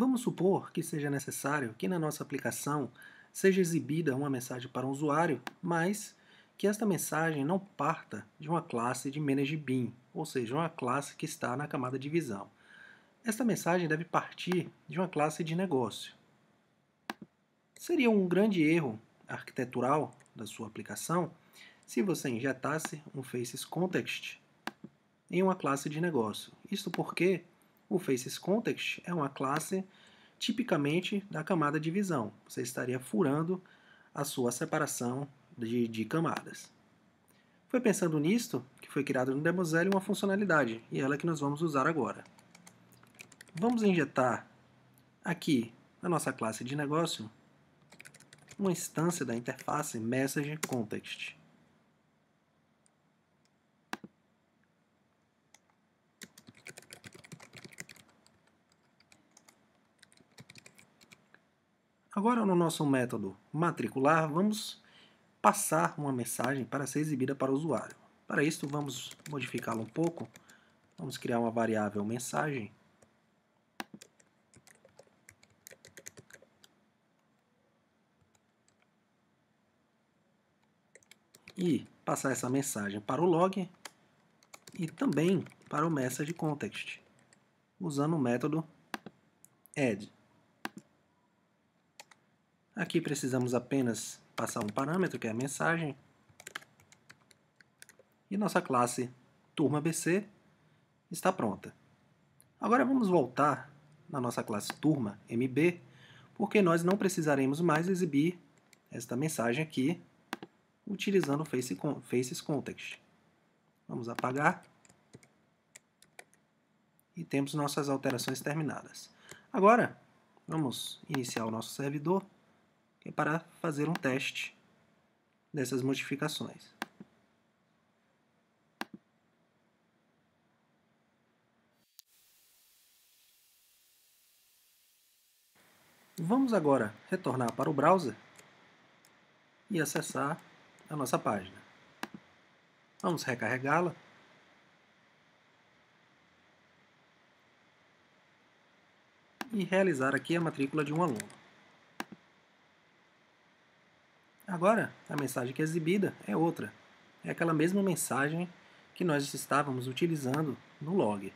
Vamos supor que seja necessário que na nossa aplicação seja exibida uma mensagem para um usuário, mas que esta mensagem não parta de uma classe de ManageBean, ou seja, uma classe que está na camada de visão. Esta mensagem deve partir de uma classe de negócio. Seria um grande erro arquitetural da sua aplicação se você injetasse um Faces Context em uma classe de negócio. Isto porque o FacesContext é uma classe tipicamente da camada de visão. Você estaria furando a sua separação de, de camadas. Foi pensando nisto que foi criado no Demosel uma funcionalidade, e ela é que nós vamos usar agora. Vamos injetar aqui na nossa classe de negócio uma instância da interface message context. Agora, no nosso método matricular, vamos passar uma mensagem para ser exibida para o usuário. Para isso, vamos modificá-la um pouco. Vamos criar uma variável mensagem. E passar essa mensagem para o log e também para o message context, usando o método add. Aqui precisamos apenas passar um parâmetro, que é a mensagem, e nossa classe turma BC está pronta. Agora vamos voltar na nossa classe turma MB, porque nós não precisaremos mais exibir esta mensagem aqui utilizando o face, Faces Context. Vamos apagar e temos nossas alterações terminadas. Agora, vamos iniciar o nosso servidor é para fazer um teste dessas modificações. Vamos agora retornar para o browser e acessar a nossa página. Vamos recarregá-la. E realizar aqui a matrícula de um aluno. Agora, a mensagem que é exibida é outra. É aquela mesma mensagem que nós estávamos utilizando no log.